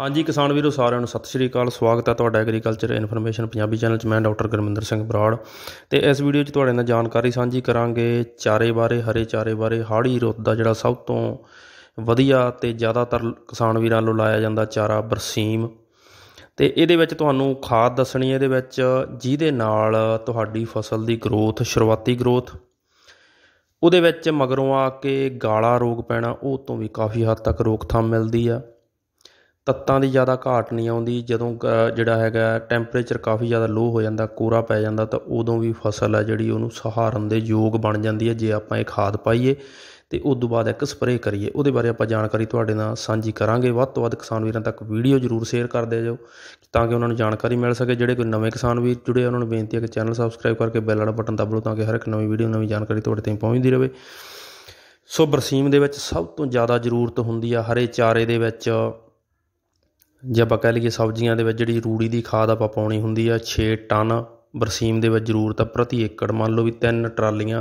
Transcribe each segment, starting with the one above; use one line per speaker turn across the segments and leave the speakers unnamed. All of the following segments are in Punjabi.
ਹਾਂਜੀ ਕਿਸਾਨ ਵੀਰੋ ਸਾਰਿਆਂ ਨੂੰ ਸਤਿ ਸ਼੍ਰੀ ਅਕਾਲ ਸਵਾਗਤ ਹੈ ਤੁਹਾਡਾ ਐਗਰੀਕਲਚਰ ਇਨਫੋਰਮੇਸ਼ਨ ਪੰਜਾਬੀ ਚੈਨਲ 'ਚ ਮੈਂ ਡਾਕਟਰ ਗੁਰਮਿੰਦਰ ਸਿੰਘ ਬਰਾੜ ਤੇ ਇਸ ਵੀਡੀਓ 'ਚ ਤੁਹਾਡੇ ਨਾਲ ਜਾਣਕਾਰੀ ਸਾਂਝੀ ਕਰਾਂਗੇ ਚਾਰੇ ਬਾਰੇ ਹਰੇ ਚਾਰੇ ਬਾਰੇ ਹਾੜੀ ਰੁੱਤ ਦਾ ਜਿਹੜਾ ਸਭ ਤੋਂ ਵਧੀਆ ਤੇ ਜ਼ਿਆਦਾਤਰ ਕਿਸਾਨ ਵੀਰਾਂ ਨੂੰ ਲਾਇਆ ਜਾਂਦਾ ਚਾਰਾ ਬਰਸੀਮ ਤੇ ਇਹਦੇ ਵਿੱਚ ਤੁਹਾਨੂੰ ਖਾਦ ਦੱਸਣੀ ਹੈ ਇਹਦੇ ਵਿੱਚ ਜਿਹਦੇ ਨਾਲ ਤੁਹਾਡੀ ਫਸਲ ਦੀ ਗਰੋਥ ਸ਼ੁਰੂਆਤੀ ਗਰੋਥ ਉਹਦੇ ਵਿੱਚ ਮਗਰੋਂ ਆ ਕੇ ਗਾਲਾ ਰੋਗ ਪੈਣਾ ਉਹ ਤੋਂ ਵੀ ਕਾਫੀ ਹੱਦ ਤੱਕ ਰੋਕਥਾਮ ਮਿਲਦੀ ਆ ਤੱਤਾਂ ਦੀ ਜ਼ਿਆਦਾ ਘਾਟ ਨਹੀਂ ਆਉਂਦੀ ਜਦੋਂ ਜਿਹੜਾ ਹੈਗਾ ਟੈਂਪਰੇਚਰ ਕਾਫੀ ਜ਼ਿਆਦਾ ਲੋ ਹੋ ਜਾਂਦਾ ਕੋਰਾ ਪੈ ਜਾਂਦਾ ਤਾਂ ਉਦੋਂ ਵੀ ਫਸਲ ਆ ਜਿਹੜੀ ਉਹਨੂੰ ਸਹਾਰਨ ਦੇ ਯੋਗ ਬਣ ਜਾਂਦੀ ਹੈ ਜੇ ਆਪਾਂ ਇਹ ਖਾਦ ਪਾਈਏ ਤੇ ਉਸ ਤੋਂ ਬਾਅਦ ਇੱਕ ਸਪਰੇਅ ਕਰੀਏ ਉਹਦੇ ਬਾਰੇ ਆਪਾਂ ਜਾਣਕਾਰੀ ਤੁਹਾਡੇ ਨਾਲ ਸਾਂਝੀ ਕਰਾਂਗੇ ਵੱਧ ਤੋਂ ਵੱਧ ਕਿਸਾਨ ਵੀਰਾਂ ਤੱਕ ਵੀਡੀਓ ਜ਼ਰੂਰ ਸ਼ੇਅਰ ਕਰਦੇ ਜਾਓ ਤਾਂ ਕਿ ਉਹਨਾਂ ਨੂੰ ਜਾਣਕਾਰੀ ਮਿਲ ਸਕੇ ਜਿਹੜੇ ਕੋਈ ਨਵੇਂ ਕਿਸਾਨ ਵੀਰ ਜੁੜੇ ਉਹਨਾਂ ਨੂੰ ਬੇਨਤੀ ਹੈ ਕਿ ਚੈਨਲ ਸਬਸਕ੍ਰਾਈਬ ਕਰਕੇ ਬੈਲ ਵਾਲਾ ਬਟਨ ਦਬਾ ਲਓ ਤਾਂ ਕਿ ਹਰ ਇੱਕ ਨਵੀਂ ਵੀਡੀਓ ਨਵੀਂ ਜਾਣਕਾਰੀ ਤੁਹਾਡੇ ਤੱਕ ਪਹੁੰਚਦੀ ਰਹੇ ਸੋ ਬਰਸੀਮ ਦੇ ਵਿੱਚ ਸਭ ਤੋਂ ਜ਼ਿਆਦਾ ਜ਼ਰੂਰਤ ਹੁੰਦੀ ਆ ਹਰੇ ਚਾਰੇ ਦੇ ਵਿੱਚ ਜੇ ਆਪਾਂ ਕਹਿ ਲਈਏ ਸਬਜ਼ੀਆਂ ਦੇ ਵਿੱਚ ਜਿਹੜੀ ਰੂੜੀ ਦੀ ਖਾਦ ਆਪਾਂ ਪਾਉਣੀ ਹੁੰਦੀ ਆ 6 ਟਨ ਬਰਸੀਮ ਦੇ ਵਿੱਚ ਜ਼ਰੂਰਤ ਆ ਪ੍ਰਤੀ ਏਕੜ ਮੰਨ ਲਓ ਵੀ 3 ਟਰਾਲੀਆਂ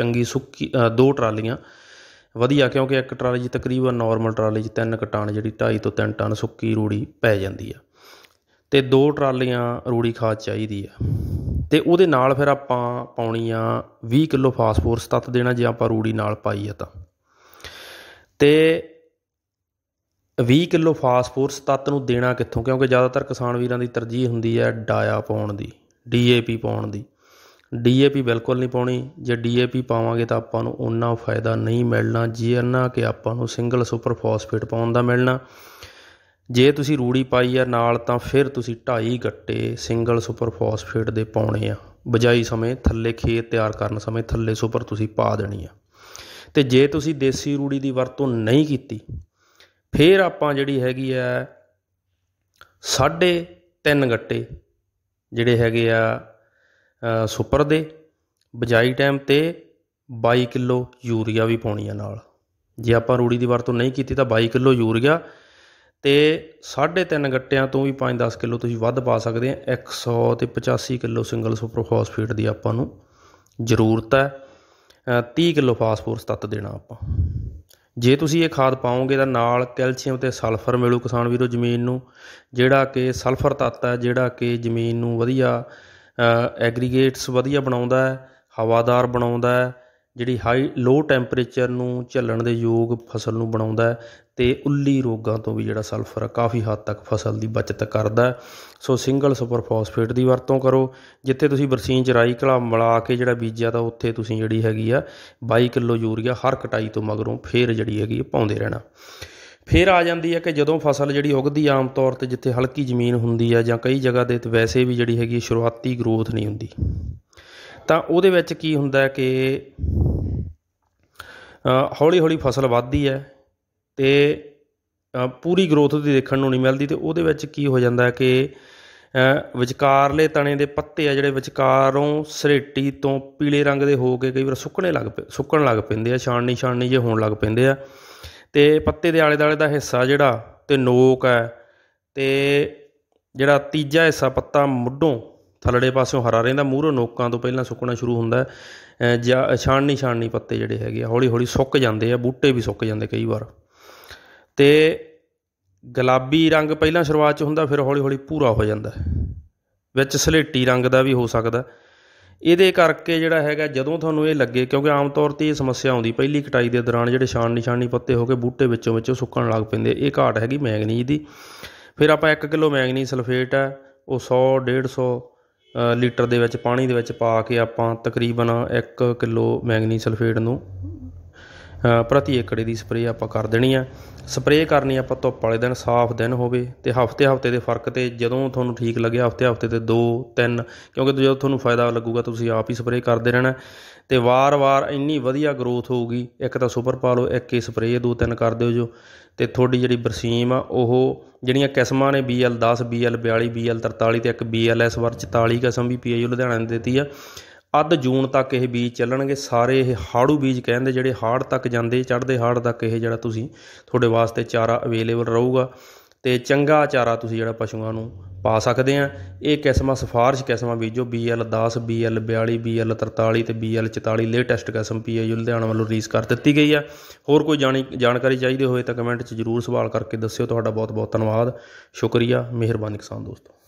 ਚੰਗੀ ਸੁੱਕੀ 2 ਟਰਾਲੀਆਂ ਵਧੀਆ ਕਿਉਂਕਿ ਇੱਕ ਟਰਾਲੀ ਜੀ ਤਕਰੀਬਨ ਨਾਰਮਲ ਟਰਾਲੀ 'ਚ 3 ਕਟਾਨ ਜਿਹੜੀ 2.5 ਤੋਂ 3 ਟਨ ਸੁੱਕੀ ਰੂੜੀ ਪੈ ਜਾਂਦੀ ਆ ਤੇ 2 ਟਰਾਲੀਆਂ ਰੂੜੀ ਖਾਦ ਚਾਹੀਦੀ ਆ ਤੇ ਉਹਦੇ ਨਾਲ ਫਿਰ ਆਪਾਂ ਪਾਉਣੀ ਆ 20 ਕਿਲੋ ਫਾਸਫੋਰਸ ਤੱਤ ਦੇਣਾ ਜੇ ਆਪਾਂ ਰੂੜੀ ਨਾਲ ਪਾਈ ਆ ਤਾਂ ਤੇ 20 ਕਿਲੋ ਫਾਸਫੋਰਸ ਤੱਤ ਨੂੰ ਦੇਣਾ ਕਿੱਥੋਂ ਕਿਉਂਕਿ ਜ਼ਿਆਦਾਤਰ ਕਿਸਾਨ ਵੀਰਾਂ ਦੀ ਤਰਜੀਹ ਹੁੰਦੀ ਹੈ ਡਾਇਆ ਪਾਉਣ ਦੀ ਡੀਏਪੀ ਪਾਉਣ ਦੀ ਡੀਏਪੀ ਬਿਲਕੁਲ ਨਹੀਂ ਪਾਉਣੀ ਜੇ ਡੀਏਪੀ ਪਾਵਾਂਗੇ ਤਾਂ ਆਪਾਂ ਨੂੰ ਉਨਾ ਫਾਇਦਾ ਨਹੀਂ ਮਿਲਣਾ ਜਿੰਨਾ ਕਿ ਆਪਾਂ ਨੂੰ ਸਿੰਗਲ ਸੁਪਰ ਫਾਸਫੇਟ ਪਾਉਣ ਦਾ ਮਿਲਣਾ ਜੇ ਤੁਸੀਂ ਰੂੜੀ ਪਾਈ ਆ ਨਾਲ ਤਾਂ ਫਿਰ ਤੁਸੀਂ 2.5 ਗੱਟੇ ਸਿੰਗਲ ਸੁਪਰ ਫਾਸਫੇਟ ਦੇ ਪਾਉਣੇ ਆ ਬਜਾਈ ਸਮੇਂ ਥੱਲੇ ਖੇਤ ਤਿਆਰ ਕਰਨ ਸਮੇਂ ਥੱਲੇ ਸੁਪਰ ਤੁਸੀਂ ਪਾ ਦੇਣੀ ਆ ਤੇ ਜੇ ਤੁਸੀਂ ਦੇਸੀ ਰੂੜੀ ਦੀ ਵਰਤੋਂ ਨਹੀਂ ਕੀਤੀ ਫਿਰ ਆਪਾਂ ਜਿਹੜੀ ਹੈਗੀ ਆ ਸਾਢੇ 3 ਗੱਟੇ ਜਿਹੜੇ ਹੈਗੇ ਆ ਸੁਪਰ ਦੇ ਬਜਾਈ ਟਾਈਮ ਤੇ 22 ਕਿਲੋ ਯੂਰੀਆ ਵੀ ਪਾਉਣੀ ਆ ਨਾਲ ਜੇ ਆਪਾਂ ਰੂੜੀ ਦੀ ਵਰਤੋਂ ਨਹੀਂ ਕੀਤੀ ਤਾਂ 22 ਕਿਲੋ ਯੂਰੀਆ ਤੇ 3.5 ਗੱਟਿਆਂ ਤੋਂ ਵੀ 5-10 ਕਿਲੋ ਤੁਸੀਂ ਵੱਧ ਪਾ ਸਕਦੇ ਆ 100 ਤੇ 85 ਕਿਲੋ ਸਿੰਗਲ ਸੁਪਰ ਫਾਸਫੇਟ ਦੀ ਆਪਾਂ ਨੂੰ ਜ਼ਰੂਰਤ ਹੈ 30 ਕਿਲੋ ਫਾਸਫੋਰਸ ਤੱਤ ਦੇਣਾ ਆਪਾਂ ਜੇ ਤੁਸੀਂ ਇਹ ਖਾਦ ਪਾਓਗੇ ਤਾਂ ਨਾਲ ਕੈਲਸ਼ੀਅਮ ਤੇ ਸਲਫਰ ਮਿਲੂ ਕਿਸਾਨ ਵੀਰੋ ਜ਼ਮੀਨ ਨੂੰ ਜਿਹੜਾ ਕਿ ਸਲਫਰ ਤੱਤ ਹੈ ਜਿਹੜਾ ਕਿ ਜ਼ਮੀਨ ਨੂੰ ਵਧੀਆ ਐਗਰੀਗੇਟਸ ਵਧੀਆ ਬਣਾਉਂਦਾ ਹੈ ਹਵਾਦਾਰ ਬਣਾਉਂਦਾ ਹੈ ਜਿਹੜੀ ਹਾਈ ਲੋ ਟੈਂਪਰੇਚਰ ਨੂੰ ਝੱਲਣ ਦੇ ਯੋਗ ਫਸਲ ਨੂੰ ਬਣਾਉਂਦਾ ਤੇ ਉੱਲੀ ਰੋਗਾਂ ਤੋਂ ਵੀ ਜਿਹੜਾ ਸਲਫਰ ਕਾਫੀ ਹੱਦ ਤੱਕ ਫਸਲ ਦੀ ਬਚਤ ਕਰਦਾ ਸੋ ਸਿੰਗਲ ਸੁਪਰ ਫਾਸਫੇਟ ਦੀ ਵਰਤੋਂ ਕਰੋ ਜਿੱਥੇ ਤੁਸੀਂ ਬਰਸੀਨ ਚ ਰਾਈ ਕਲਾ ਮਿਲਾ ਕੇ ਜਿਹੜਾ ਬੀਜਿਆ ਤਾਂ ਉੱਥੇ ਤੁਸੀਂ ਜਿਹੜੀ ਹੈਗੀ ਆ 22 ਕਿਲੋ ਯੂਰੀਆ ਹਰ ਕਟਾਈ ਤੋਂ ਮਗਰੋਂ ਫੇਰ ਜਿਹੜੀ ਹੈਗੀ ਪਾਉਂਦੇ ਰਹਿਣਾ ਫੇਰ ਆ ਜਾਂਦੀ ਹੈ ਕਿ ਜਦੋਂ ਫਸਲ ਜਿਹੜੀ ਉਗਦੀ ਆਮ ਤੌਰ ਤੇ ਜਿੱਥੇ ਹਲਕੀ ਜ਼ਮੀਨ ਹੁੰਦੀ ਆ ਜਾਂ ਕਈ ਜਗ੍ਹਾ ਦੇ ਤੇ ਵੈਸੇ ਵੀ ਜਿਹੜੀ ਹੈਗੀ ਸ਼ੁਰੂਆਤੀ ਗਰੋਥ ਨਹੀਂ ਹੁੰਦੀ ਤਾਂ ਉਹਦੇ ਵਿੱਚ ਕੀ ਹੁੰਦਾ ਕਿ ਹੌਲੀ ਹੌਲੀ ਫਸਲ ਵੱਧਦੀ ਹੈ ਤੇ ਪੂਰੀ ਗਰੋਥ ਦੀ ਦੇਖਣ ਨੂੰ ਨਹੀਂ ਮਿਲਦੀ ਤੇ ਉਹਦੇ ਵਿੱਚ ਕੀ ਹੋ ਜਾਂਦਾ ਕਿ ਵਿਚਕਾਰਲੇ ਤਣੇ ਦੇ ਪੱਤੇ ਆ ਜਿਹੜੇ ਵਿਚਕਾਰੋਂ ਸਰੇਟੀ ਤੋਂ ਪੀਲੇ ਰੰਗ ਦੇ ਹੋ ਕੇ ਕਈ ਵਾਰ ਸੁੱਕਣੇ ਲੱਗ ਪਏ ਸੁੱਕਣ ਲੱਗ ਪੈਂਦੇ ਆ ਛਾਣਨੀ ਛਾਣਨੀ ਜੇ ਹੋਣ ਲੱਗ ਪੈਂਦੇ ਆ ਤੇ ਪੱਤੇ ਦੇ ਆਲੇ ਦਾਲੇ ਦਾ ਹਿੱਸਾ ਜਿਹੜਾ ਤੇ ਨੋਕ ਹੈ ਤੇ ਜਿਹੜਾ ਤੀਜਾ ਹਿੱਸਾ ਪੱਤਾ ਮੁੱਢੋਂ ਥਲੜੇ ਪਾਸਿਓਂ ਹਰਾ ਰਹਿੰਦਾ ਮੂਹਰੋਂ ਨੋਕਾਂ ਤੋਂ ਪਹਿਲਾਂ ਸੁੱਕਣਾ ਸ਼ੁਰੂ ਹੁੰਦਾ ਜਾਂ ਛਾਣਨੀ ਛਾਣਨੀ ਪੱਤੇ ਜਿਹੜੇ ਹੈਗੇ ਆ ਹੌਲੀ ਹੌਲੀ ਸੁੱਕ ਜਾਂਦੇ ਆ ਬੂਟੇ ਵੀ ਸੁੱਕ ਜਾਂਦੇ ਕਈ ਵਾਰ ਤੇ ਗੁਲਾਬੀ ਰੰਗ ਪਹਿਲਾਂ ਸ਼ੁਰੂਆਤ 'ਚ ਹੁੰਦਾ ਫਿਰ ਹੌਲੀ ਹੌਲੀ ਪੂਰਾ ਹੋ ਜਾਂਦਾ ਵਿੱਚ ਸਲੇਟੀ ਰੰਗ ਦਾ ਵੀ ਹੋ ਸਕਦਾ ਇਹਦੇ ਕਰਕੇ ਜਿਹੜਾ ਹੈਗਾ ਜਦੋਂ ਤੁਹਾਨੂੰ ਇਹ ਲੱਗੇ ਕਿਉਂਕਿ ਆਮ ਤੌਰ ਤੇ ਇਹ ਸਮੱਸਿਆ ਆਉਂਦੀ ਪਹਿਲੀ ਕਟਾਈ ਦੇ ਦੌਰਾਨ ਜਿਹੜੇ ਛਾਣ ਨਿਸ਼ਾਨੀ ਪੱਤੇ ਹੋ ਕੇ ਬੂਟੇ ਵਿੱਚੋਂ ਵਿੱਚੋਂ ਸੁੱਕਣ ਲੱਗ ਪੈਂਦੇ ਇਹ ਘਾਟ ਹੈਗੀ ਮੈਗਨੀਜ਼ ਦੀ ਫਿਰ ਆਪਾਂ 1 ਕਿਲੋ ਮੈਗਨੀਜ਼ ਸਲਫੇਟ ਆ ਉਹ 100 150 ਲੀਟਰ ਦੇ ਵਿੱਚ ਪਾਣੀ ਦੇ ਵਿੱਚ ਪਾ ਕੇ ਆਪਾਂ ਤਕਰੀਬਨ 1 ਕਿਲੋ ਮੈਂਗਨੀ ਸਲਫੇਟ ਨੂੰ ਪ੍ਰਤੀ ਏਕੜ ਦੀ ਸਪਰੇਅ ਆਪਾਂ ਕਰ ਦੇਣੀ ਆ ਸਪਰੇਅ ਕਰਨੀ ਆਪਾਂ ਧੁੱਪ ਵਾਲੇ ਦਿਨ ਸਾਫ਼ ਦਿਨ ਹੋਵੇ ਤੇ ਹਫ਼ਤੇ ਹਫ਼ਤੇ ਦੇ ਫਰਕ ਤੇ ਜਦੋਂ ਤੁਹਾਨੂੰ ਠੀਕ ਲੱਗੇ ਹਫ਼ਤੇ ਹਫ਼ਤੇ ਤੇ 2 3 ਕਿਉਂਕਿ ਜਦੋਂ ਤੁਹਾਨੂੰ ਫਾਇਦਾ ਲੱਗੂਗਾ ਤੁਸੀਂ ਆਪ ਹੀ ਸਪਰੇਅ ਕਰਦੇ ਰਹਿਣਾ ਤੇ ਵਾਰ-ਵਾਰ ਇੰਨੀ ਵਧੀਆ ਗਰੋਥ ਹੋਊਗੀ ਇੱਕ ਤਾਂ ਸੁਪਰ ਪਾ ਲਓ ਇੱਕ ਹੀ ਸਪਰੇਅ ਦੋ ਤਿੰਨ ਕਰ ਦਿਓ ਜੋ ਤੇ ਤੁਹਾਡੀ ਜਿਹੜੀ ਬਰਸੀਮ ਆ ਉਹ ਜਿਹੜੀਆਂ ਕਿਸਮਾਂ ਨੇ BL10 BL42 BL43 ਤੇ ਇੱਕ BLS ਵਰ 44 ਕਿਸਮ ਵੀ ਪੀਆਈਓ ਲੁਧਿਆਣਾ ਨੇ ਦਿੱਤੀ ਆ ਅੱਧ ਜੂਨ ਤੱਕ ਇਹ ਬੀਜ ਚੱਲਣਗੇ ਸਾਰੇ ਇਹ ਹਾੜੂ ਬੀਜ ਕਹਿੰਦੇ ਜਿਹੜੇ ਹਾੜ ਤੱਕ ਜਾਂਦੇ ਚੜ੍ਹਦੇ ਹਾੜ ਤੱਕ ਇਹ ਜਿਹੜਾ ਤੁਸੀਂ ਤੁਹਾਡੇ ਵਾਸਤੇ ਚਾਰਾ ਅਵੇਲੇਬਲ ਰਹੂਗਾ ਤੇ ਚੰਗਾ ਚਾਰਾ ਤੁਸੀਂ ਜਿਹੜਾ ਪਸ਼ੂਆਂ ਨੂੰ ਪਾ ਸਕਦੇ ਆ ਇਹ ਕਿਸਮਾਂ ਸਿਫਾਰਿਸ਼ ਕਿਸਮਾਂ ਬੀਜੋ BL10 10 BL43 42 43 ਤੇ BL44 44 ਲੇਟੈਸਟ ਕਿਸਮ ਪੀਏ ਲੁਧਿਆਣਾ ਵੱਲੋਂ ਰਿਲੀਜ਼ ਕਰ ਦਿੱਤੀ ਗਈ ਆ ਹੋਰ ਕੋਈ ਜਾਣੀ ਜਾਣਕਾਰੀ ਚਾਹੀਦੀ ਹੋਵੇ ਤਾਂ ਕਮੈਂਟ 'ਚ ਜਰੂਰ ਸਵਾਲ ਕਰਕੇ ਦੱਸਿਓ ਤੁਹਾਡਾ ਬਹੁਤ ਬਹੁਤ ਧੰਨਵਾਦ ਸ਼ੁਕਰੀਆ ਮਿਹਰਬਾਨੀ ਕਿਸਾਨ ਦੋਸਤੋ